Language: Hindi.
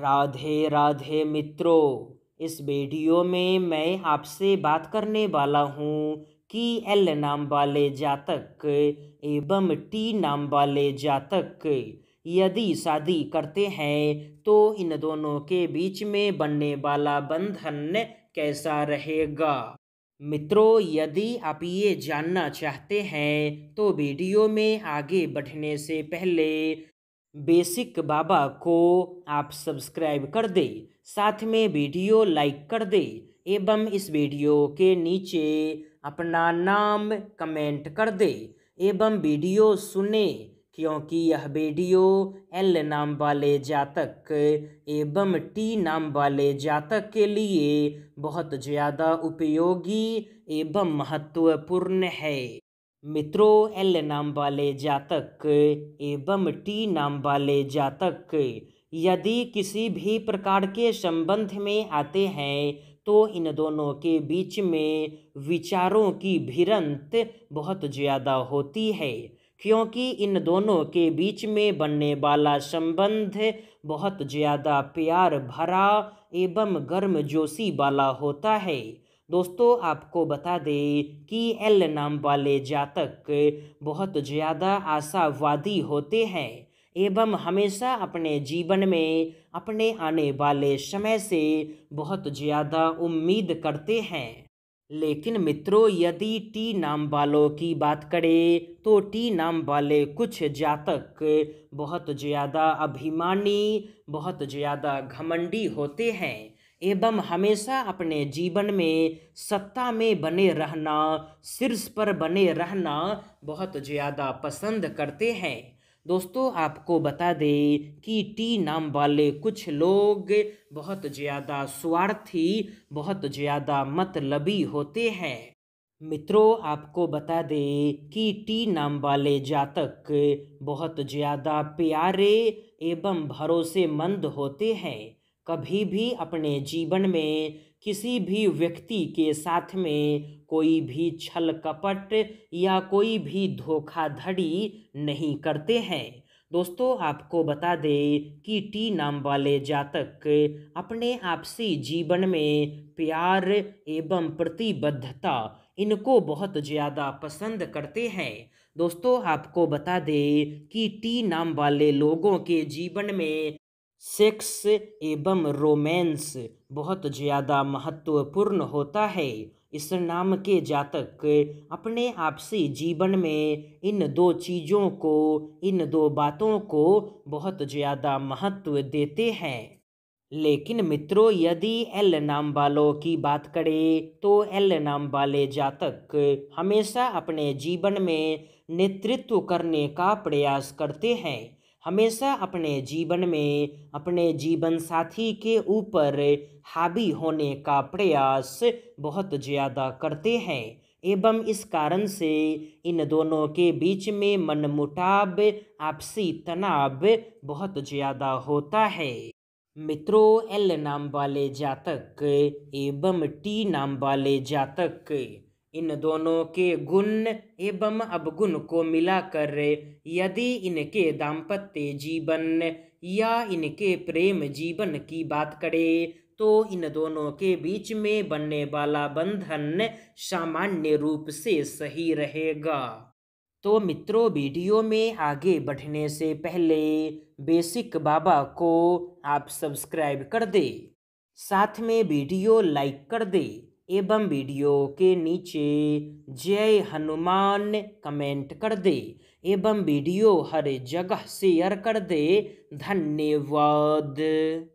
राधे राधे मित्रों इस वीडियो में मैं आपसे बात करने वाला हूँ कि एल नाम वाले जातक एवं टी नाम वाले जातक यदि शादी करते हैं तो इन दोनों के बीच में बनने वाला बंधन कैसा रहेगा मित्रों यदि आप ये जानना चाहते हैं तो वीडियो में आगे बढ़ने से पहले बेसिक बाबा को आप सब्सक्राइब कर दें साथ में वीडियो लाइक कर दें एवं इस वीडियो के नीचे अपना नाम कमेंट कर दें एवं वीडियो सुने क्योंकि यह वीडियो एल नाम वाले जातक एवं टी नाम वाले जातक के लिए बहुत ज़्यादा उपयोगी एवं महत्वपूर्ण है मित्रों एल नाम वाले जातक एवं टी नाम वाले जातक यदि किसी भी प्रकार के संबंध में आते हैं तो इन दोनों के बीच में विचारों की भिड़ंत बहुत ज़्यादा होती है क्योंकि इन दोनों के बीच में बनने वाला संबंध बहुत ज़्यादा प्यार भरा एवं गर्मजोशी वाला होता है दोस्तों आपको बता दें कि एल नाम वाले जातक बहुत ज़्यादा आशावादी होते हैं एवं हमेशा अपने जीवन में अपने आने वाले समय से बहुत ज़्यादा उम्मीद करते हैं लेकिन मित्रों यदि टी नाम वालों की बात करें तो टी नाम वाले कुछ जातक बहुत ज़्यादा अभिमानी बहुत ज़्यादा घमंडी होते हैं एवं हमेशा अपने जीवन में सत्ता में बने रहना शीर्ष पर बने रहना बहुत ज़्यादा पसंद करते हैं दोस्तों आपको बता दें कि टी नाम वाले कुछ लोग बहुत ज़्यादा स्वार्थी बहुत ज़्यादा मतलबी होते हैं मित्रों आपको बता दें कि टी नाम वाले जातक बहुत ज़्यादा प्यारे एवं भरोसेमंद होते हैं कभी भी अपने जीवन में किसी भी व्यक्ति के साथ में कोई भी छल कपट या कोई भी धोखाधड़ी नहीं करते हैं दोस्तों आपको बता दें कि टी नाम वाले जातक अपने आपसी जीवन में प्यार एवं प्रतिबद्धता इनको बहुत ज़्यादा पसंद करते हैं दोस्तों आपको बता दें कि टी नाम वाले लोगों के जीवन में सेक्स एवं रोमांस बहुत ज़्यादा महत्वपूर्ण होता है इस नाम के जातक अपने आपसी जीवन में इन दो चीज़ों को इन दो बातों को बहुत ज़्यादा महत्व देते हैं लेकिन मित्रों यदि एल नाम वालों की बात करें तो एल नाम वाले जातक हमेशा अपने जीवन में नेतृत्व करने का प्रयास करते हैं हमेशा अपने जीवन में अपने जीवन साथी के ऊपर हावी होने का प्रयास बहुत ज़्यादा करते हैं एवं इस कारण से इन दोनों के बीच में मनमुटाव आपसी तनाव बहुत ज़्यादा होता है मित्रों एल नाम वाले जातक एवं टी नाम वाले जातक इन दोनों के गुण एवं अवगुण को मिलाकर यदि इनके दाम्पत्य जीवन या इनके प्रेम जीवन की बात करें तो इन दोनों के बीच में बनने वाला बंधन सामान्य रूप से सही रहेगा तो मित्रों वीडियो में आगे बढ़ने से पहले बेसिक बाबा को आप सब्सक्राइब कर दे साथ में वीडियो लाइक कर दे एवं वीडियो के नीचे जय हनुमान कमेंट कर दे एवं वीडियो हर जगह शेयर कर दे धन्यवाद